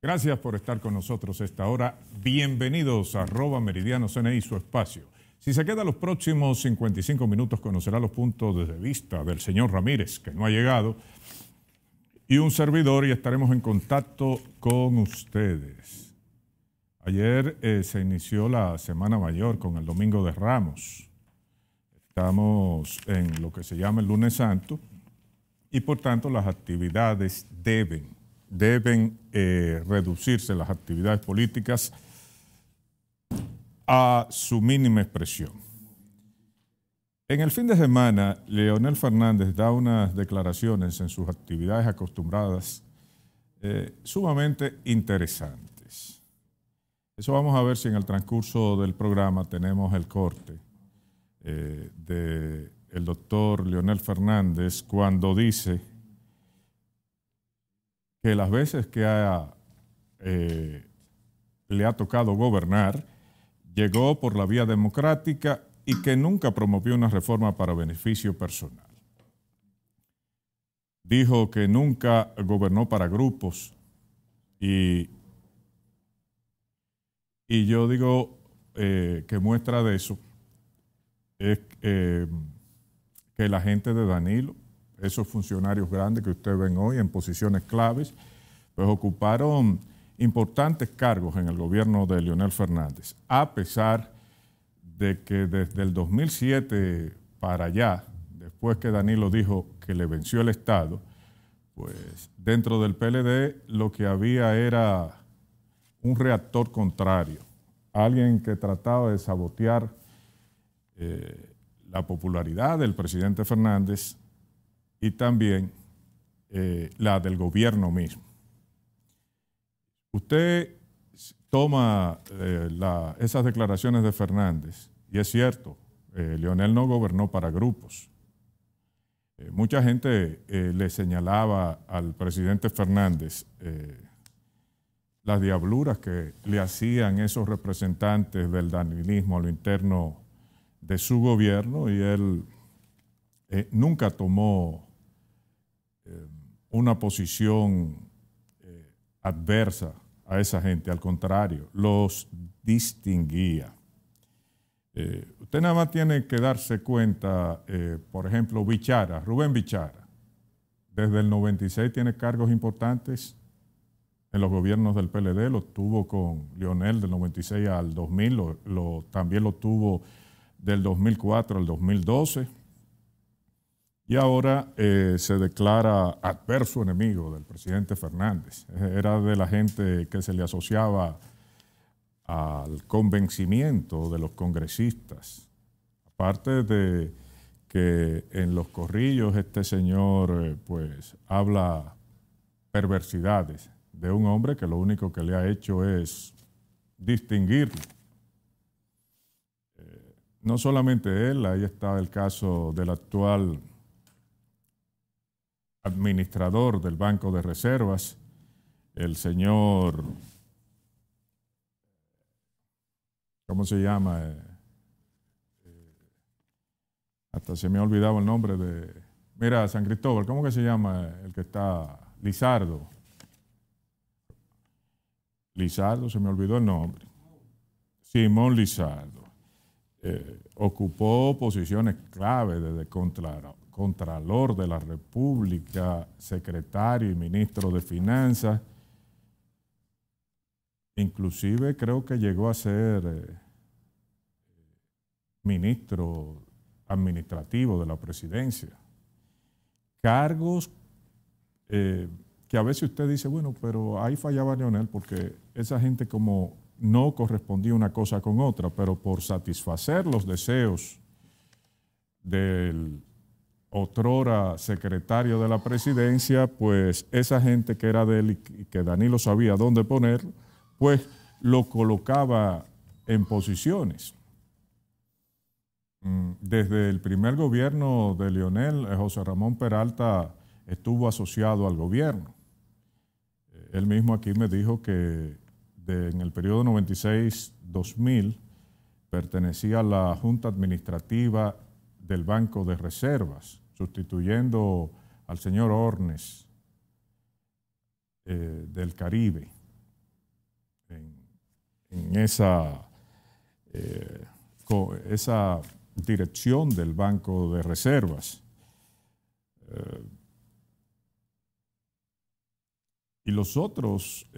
Gracias por estar con nosotros esta hora. Bienvenidos a arroba Meridiano CNI, su espacio. Si se queda los próximos 55 minutos, conocerá los puntos de vista del señor Ramírez, que no ha llegado, y un servidor, y estaremos en contacto con ustedes. Ayer eh, se inició la Semana Mayor con el Domingo de Ramos. Estamos en lo que se llama el lunes santo y por tanto las actividades deben deben eh, reducirse las actividades políticas a su mínima expresión. En el fin de semana, Leonel Fernández da unas declaraciones en sus actividades acostumbradas eh, sumamente interesantes. Eso vamos a ver si en el transcurso del programa tenemos el corte eh, del doctor Leonel Fernández cuando dice las veces que eh, le ha tocado gobernar, llegó por la vía democrática y que nunca promovió una reforma para beneficio personal. Dijo que nunca gobernó para grupos y, yo digo eh, que muestra de eso es eh, que la gente de Danilo esos funcionarios grandes que ustedes ven hoy en posiciones claves, pues ocuparon importantes cargos en el gobierno de Leonel Fernández, a pesar de que desde el 2007 para allá, después que Danilo dijo que le venció el Estado, pues dentro del PLD lo que había era un reactor contrario, alguien que trataba de sabotear eh, la popularidad del presidente Fernández y también eh, la del gobierno mismo. Usted toma eh, esas declaraciones de Fernández, y es cierto, eh, Leonel no gobernó para grupos. mucha gente le señalaba al presidente Fernández las diabluras que le hacían esos representantes del danilismo a lo interno de su gobierno y él nunca tomó una posición eh, adversa a esa gente, al contrario, los distinguía. Eh, usted nada más tiene que darse cuenta, eh, por ejemplo, Bichara, Rubén Bichara, desde el 96 tiene cargos importantes en los gobiernos del PLD, lo tuvo con Lionel del 96 al 2000, también lo tuvo del 2004 al 2012 y ahora eh, se declara adverso enemigo del presidente Fernández. Eh, era de la gente que se le asociaba al convencimiento de los congresistas. Aparte de que en los corrillos este señor eh, pues habla perversidades de un hombre que lo único que le ha hecho es distinguir. no solamente él, ahí está el caso del actual administrador del Banco de Reservas, el señor, ¿cómo se llama? Eh, eh, hasta se me ha olvidado el nombre de, mira, San Cristóbal, ¿cómo que se llama el que está? Lizardo. Lizardo, se me olvidó el nombre. Simón Lizardo. Eh, ocupó posiciones clave desde contra, Contralor de la República, secretario y ministro de Finanzas. Inclusive creo que llegó a ser eh, ministro administrativo de la presidencia. Cargos eh, que a veces usted dice, bueno, pero ahí fallaba Leonel porque esa gente como no correspondía una cosa con otra, pero por satisfacer los deseos del otrora secretario de la presidencia, pues esa gente que era de él y que Danilo sabía dónde poner, pues lo colocaba en posiciones. Mm, desde el primer gobierno de Leonel, eh, José Ramón Peralta estuvo asociado al gobierno. Eh, él mismo aquí me dijo que en el periodo 96-2000 pertenecía a la Junta Administrativa del Banco de Reservas, sustituyendo al señor Ornes eh, del Caribe en, esa, eh, esa, dirección del Banco de Reservas. Eh, y los otros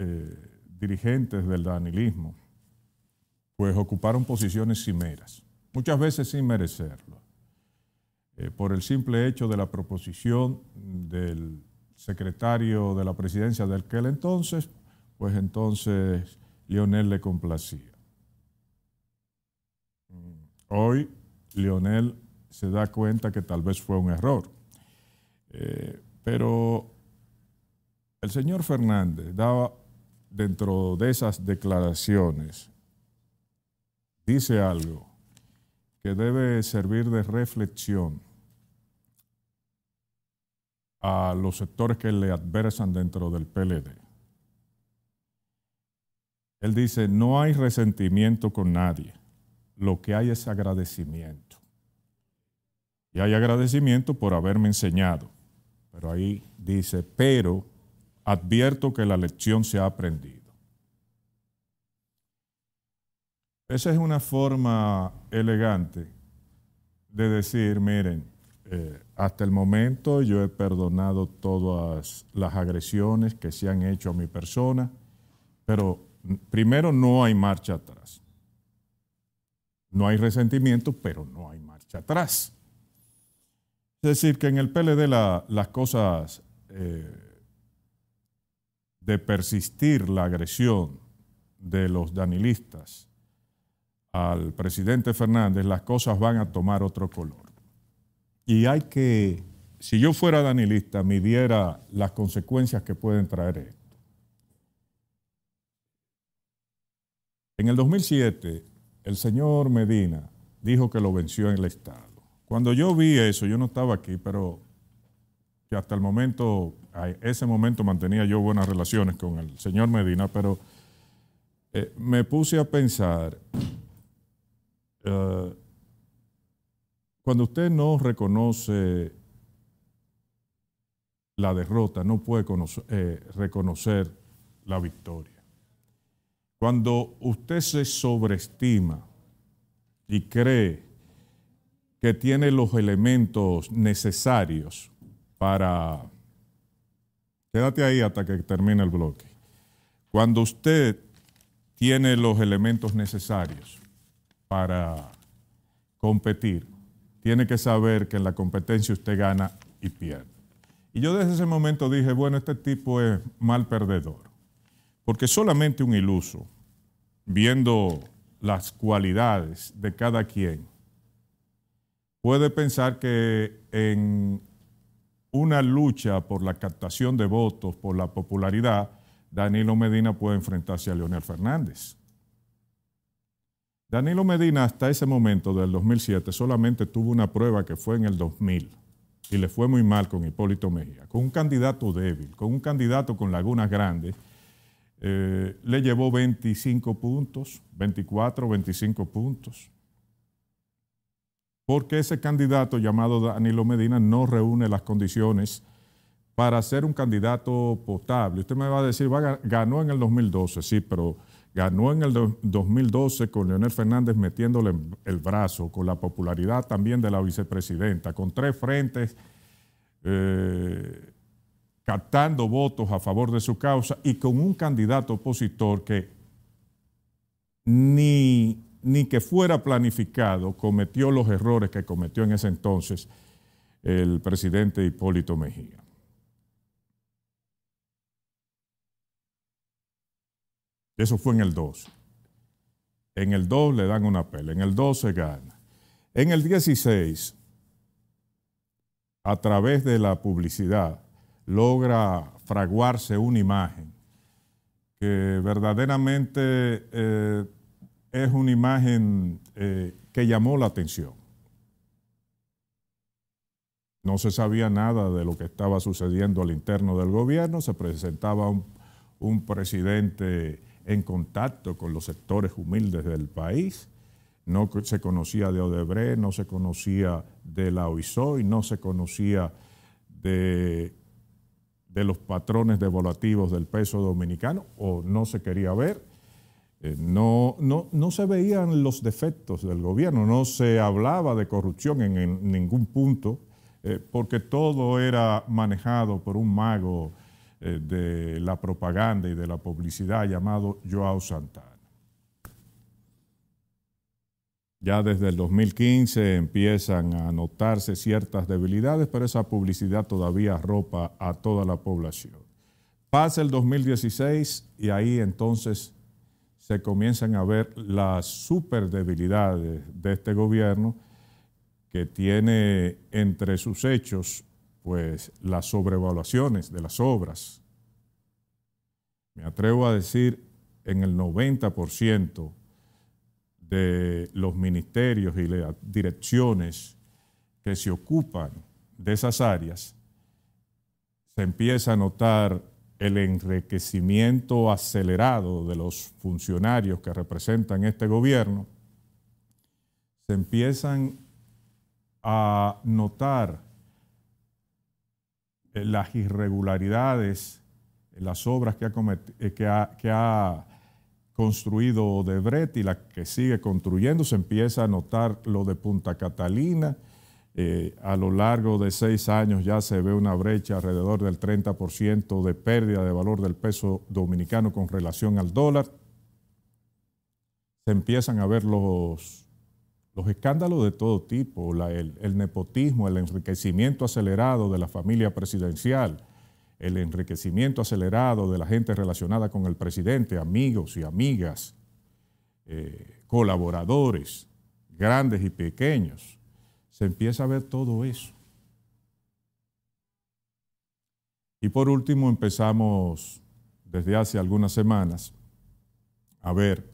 dirigentes del danilismo, pues ocuparon posiciones cimeras, muchas veces sin merecerlo. Eh, por el simple hecho de la proposición del secretario de la presidencia que aquel entonces, pues entonces Lionel le complacía. Hoy Lionel se da cuenta que tal vez fue un error, eh, pero el señor Fernández daba dentro de esas declaraciones, dice algo que debe servir de reflexión a los sectores que le adversan dentro del PLD. Él dice, no hay resentimiento con nadie, lo que hay es agradecimiento. Y hay agradecimiento por haberme enseñado, pero ahí dice, pero advierto que la lección se ha aprendido. Esa es una forma elegante de decir, miren, eh, hasta el momento yo he perdonado todas las agresiones que se han hecho a mi persona, pero primero no hay marcha atrás. No hay resentimiento, pero no hay marcha atrás. Es decir, que en el PLD las cosas eh, de persistir la agresión de los danilistas al presidente Fernández, las cosas van a tomar otro color. Y hay que, si yo fuera danilista, midiera las consecuencias que pueden traer esto. En el 2007, el señor Medina dijo que lo venció en el Estado. Cuando yo vi eso, yo no estaba aquí, pero hasta el momento, a ese momento mantenía yo buenas relaciones con el señor Medina, pero eh, me puse a pensar eh, cuando usted no reconoce la derrota, no puede eh, reconocer la victoria. Cuando usted se sobreestima y cree que tiene los elementos necesarios para... Quédate ahí hasta que termine el bloque. Cuando usted tiene los elementos necesarios para competir, tiene que saber que en la competencia usted gana y pierde. Y yo desde ese momento dije, bueno, este tipo es mal perdedor, porque solamente un iluso, viendo las cualidades de cada quien, puede pensar que en una lucha por la captación de votos, por la popularidad, Danilo Medina puede enfrentarse a Leonel Fernández. Danilo Medina hasta ese momento del 2007 solamente tuvo una prueba que fue en el 2000 y le fue muy mal con Hipólito Mejía, con un candidato débil, con un candidato con lagunas grandes. Eh, le llevó 25 puntos, 24, 25 puntos, porque ese candidato llamado Danilo Medina no reúne las condiciones para ser un candidato potable. Usted me va a decir, ganó en el 2012, sí, pero Ganó en el 2012 con Leonel Fernández metiéndole el brazo, con la popularidad también de la vicepresidenta, con tres frentes eh, captando votos a favor de su causa y con un candidato opositor que ni que fuera planificado cometió los errores que cometió en ese entonces el presidente Hipólito Mejía. Eso fue en el 2. En el 2 le dan una pelea, en el 2 se gana. En el 16, a través de la publicidad, logra fraguarse una imagen que verdaderamente eh, es una imagen eh, que llamó la atención. No se sabía nada de lo que estaba sucediendo al interno del gobierno, se presentaba un presidente en contacto con los sectores humildes del país. No se conocía de Odebrecht, no se conocía de la OISOI, no se conocía de, de los patrones devolativos del peso dominicano, o no se quería ver. Eh, no, no, se veían los defectos del gobierno, no se hablaba de corrupción en, ningún punto, eh, porque todo era manejado por un mago eh, de la propaganda y de la publicidad llamado Joao Santana. Ya desde el 2015 empiezan a notarse ciertas debilidades, pero esa publicidad todavía ropa a toda la población. Pasa el 2016 y ahí entonces se comienzan a ver las super debilidades de este gobierno que tiene entre sus hechos pues las sobrevaluaciones de las obras, me atrevo a decir en el 90% de los ministerios y las direcciones que se ocupan de esas áreas, se empieza a notar el enriquecimiento acelerado de los funcionarios que representan este gobierno, se empiezan a notar eh, las irregularidades, las obras eh, que ha, que ha, construido Debret y la que sigue construyendo, se empieza a notar lo de Punta Catalina. Eh, a lo largo de seis años ya se ve una brecha alrededor del 30% de pérdida de valor del peso dominicano con relación al dólar. Se empiezan a ver los los escándalos de todo tipo, el, nepotismo, el enriquecimiento acelerado de la familia presidencial, el enriquecimiento acelerado de la gente relacionada con el presidente, amigos y amigas, eh, colaboradores, grandes y pequeños. Se empieza a ver todo eso. Y por último empezamos desde hace algunas semanas a ver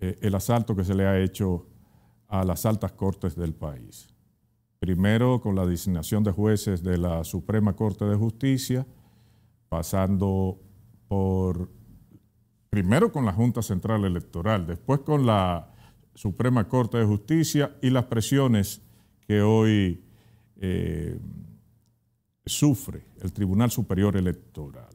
eh, el asalto que se le ha hecho a las altas cortes del país. Primero con la designación de jueces de la Suprema Corte de Justicia, pasando por, primero con la Junta Central Electoral, después con la Suprema Corte de Justicia y las presiones que hoy eh, sufre el Tribunal Superior Electoral.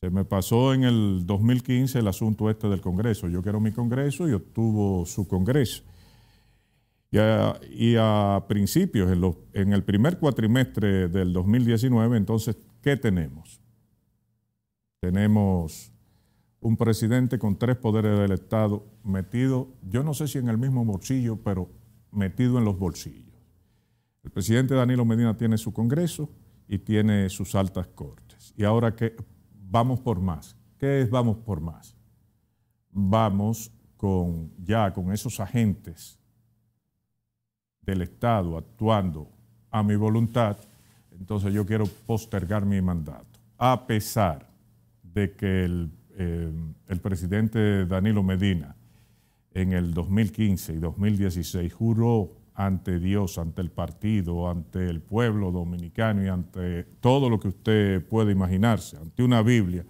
Se me pasó en el 2015 el asunto este del Congreso. Yo quiero mi Congreso y obtuvo su Congreso y a, principios, en, en el primer cuatrimestre del 2019, entonces, ¿qué tenemos? Tenemos un presidente con tres poderes del Estado metido, yo no sé si en el mismo bolsillo, pero metido en los bolsillos. El presidente Danilo Medina tiene su Congreso y tiene sus altas cortes. Y ahora que vamos por más. ¿Qué es vamos por más? Vamos con ya con esos agentes del Estado actuando a mi voluntad, entonces yo quiero postergar mi mandato. A pesar de que el, eh, el presidente Danilo Medina en el 2015 y 2016 juró ante Dios, ante el partido, ante el pueblo dominicano y ante todo lo que usted puede imaginarse, ante una Biblia,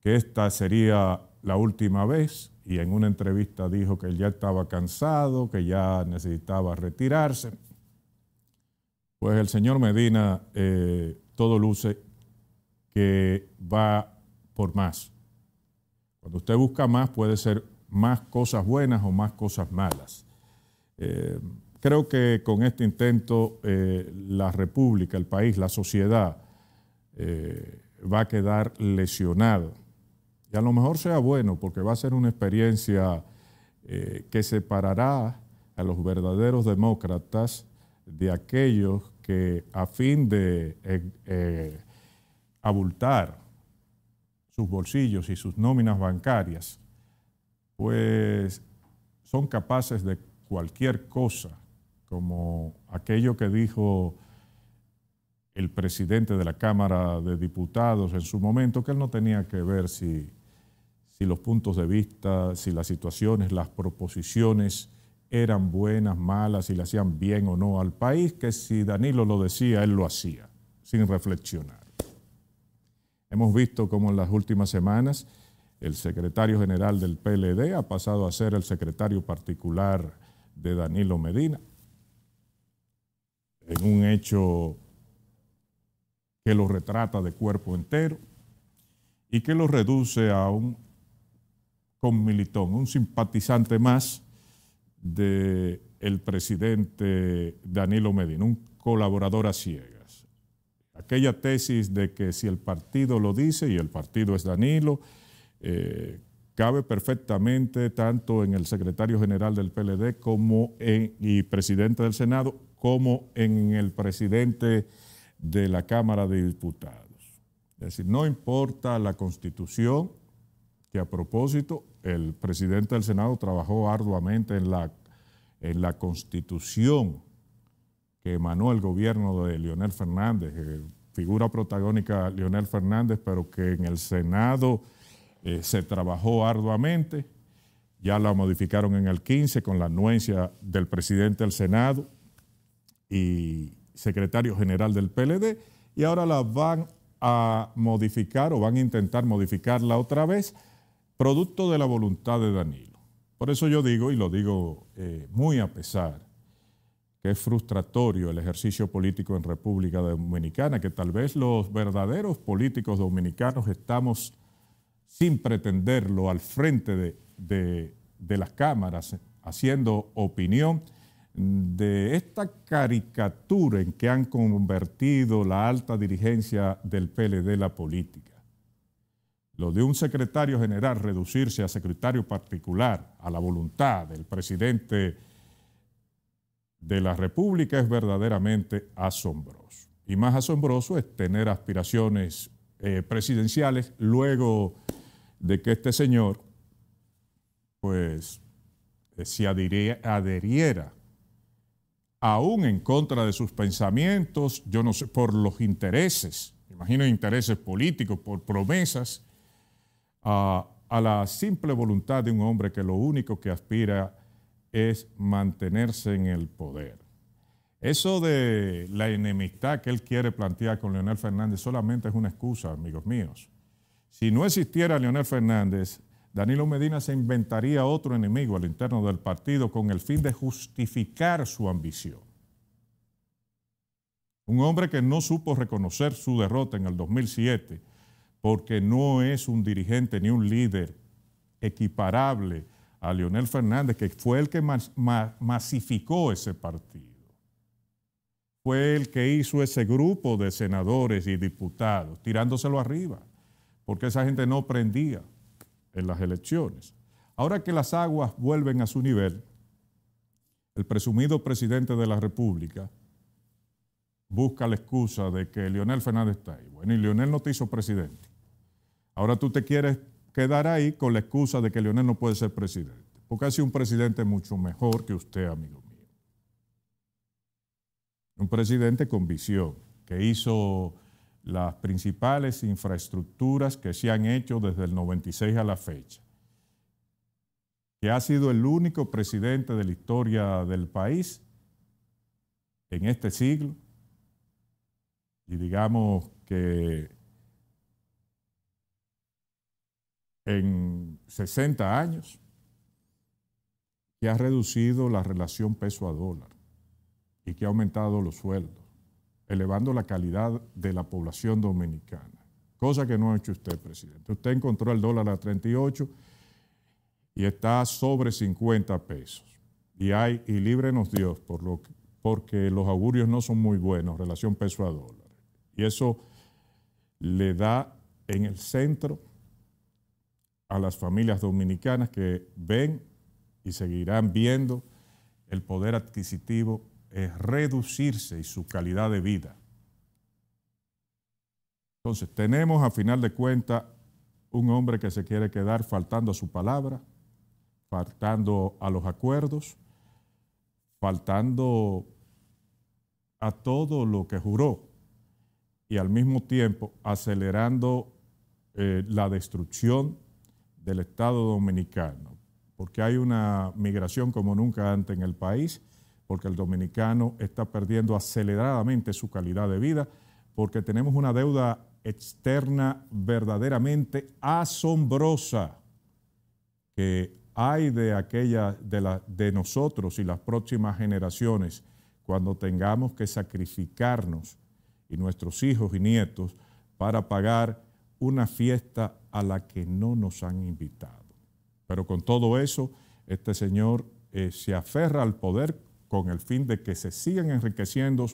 que esta sería la última vez y en una entrevista dijo que él ya estaba cansado, que ya necesitaba retirarse. Pues el señor Medina, eh, todo luce que va por más. Cuando usted busca más, puede ser más cosas buenas o más cosas malas. Eh, creo que con este intento eh, la República, el país, la sociedad va a quedar lesionado y a lo mejor sea bueno porque va a ser una experiencia eh, que separará a los verdaderos demócratas de aquellos que a fin de eh, eh, abultar sus bolsillos y sus nóminas bancarias, pues son capaces de cualquier cosa, como aquello que dijo el presidente de la Cámara de Diputados en su momento, que él no tenía que ver si si los puntos de vista, si las situaciones, las proposiciones eran buenas, malas, si le hacían bien o no al país, que si Danilo lo decía, él lo hacía, sin reflexionar. Hemos visto cómo en las últimas semanas el secretario general del PLD ha pasado a ser el secretario particular de Danilo Medina, en un hecho que lo retrata de cuerpo entero y que lo reduce a un con Militón, un simpatizante más del el presidente Danilo Medina, un colaborador a ciegas. Aquella tesis de que si el partido lo dice y el partido es Danilo, eh, cabe perfectamente tanto en el secretario general del PLD como en, y presidente del Senado como en el presidente de la Cámara de Diputados. Es decir, no importa la constitución, que a propósito el presidente del Senado trabajó arduamente en la, en la constitución que emanó el gobierno de Leonel Fernández, eh, figura protagónica Leonel Fernández, pero que en el Senado eh, se trabajó arduamente. Ya la modificaron en el 15 con la anuencia del presidente del Senado y secretario general del PLD, y ahora la van a modificar o van a intentar modificarla otra vez producto de la voluntad de Danilo. Por eso yo digo, y lo digo eh, muy a pesar, que es frustratorio el ejercicio político en República Dominicana, que tal vez los verdaderos políticos dominicanos estamos sin pretenderlo al frente de, de las cámaras, haciendo opinión de esta caricatura en que han convertido la alta dirigencia del PLD la política lo de un secretario general reducirse a secretario particular a la voluntad del presidente de la República es verdaderamente asombroso. Y más asombroso es tener aspiraciones eh, presidenciales luego de que este señor pues eh, se adhiría, aún en contra de sus pensamientos, yo no sé, por los intereses, imagino intereses políticos, por promesas a, la simple voluntad de un hombre que lo único que aspira es mantenerse en el poder. Eso de la enemistad que él quiere plantear con Leonel Fernández solamente es una excusa, amigos míos. Si no existiera Leonel Fernández, Danilo Medina se inventaría otro enemigo al interno del partido con el fin de justificar su ambición. Un hombre que no supo reconocer su derrota en el 2007 porque no es un dirigente ni un líder equiparable a Leonel Fernández, que fue el que masificó ese partido. Fue el que hizo ese grupo de senadores y diputados, tirándoselo arriba, porque esa gente no prendía en las elecciones. Ahora que las aguas vuelven a su nivel, el presumido presidente de la República busca la excusa de que Leonel Fernández está ahí. Bueno, y Leonel no te hizo presidente. Ahora tú te quieres quedar ahí con la excusa de que Leonel no puede ser presidente, porque ha sido un presidente mucho mejor que usted, amigo mío. Un presidente con visión, que hizo las principales infraestructuras que se han hecho desde el 96 a la fecha, que ha sido el único presidente de la historia del país en este siglo y digamos que en 60 años que ha reducido la relación peso a dólar y que ha aumentado los sueldos, elevando la calidad de la población dominicana, cosa que no ha hecho usted, presidente. Usted encontró el dólar a 38 y está sobre 50 pesos. Y hay, y líbrenos Dios, por lo porque los augurios no son muy buenos, relación peso a dólar. Y eso le da en el centro a las familias dominicanas que ven y seguirán viendo el poder adquisitivo es reducirse y su calidad de vida. Entonces, tenemos a final de cuentas un hombre que se quiere quedar faltando a su palabra, faltando a los acuerdos, faltando a todo lo que juró y al mismo tiempo acelerando eh, la destrucción del Estado dominicano, porque hay una migración como nunca antes en el país, porque el dominicano está perdiendo aceleradamente su calidad de vida, porque tenemos una deuda externa verdaderamente asombrosa que hay de aquella de, de nosotros y las próximas generaciones cuando tengamos que sacrificarnos y nuestros hijos y nietos para pagar una fiesta a la que no nos han invitado. Pero con todo eso, este señor eh, se aferra al poder con el fin de que se sigan enriqueciendo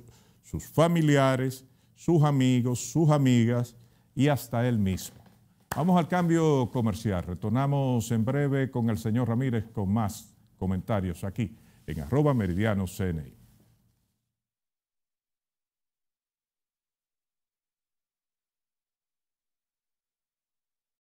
sus familiares, sus amigos, sus amigas y hasta él mismo. Vamos al cambio comercial. Retornamos en breve con el señor Ramírez con más comentarios aquí en arroba meridiano CNI.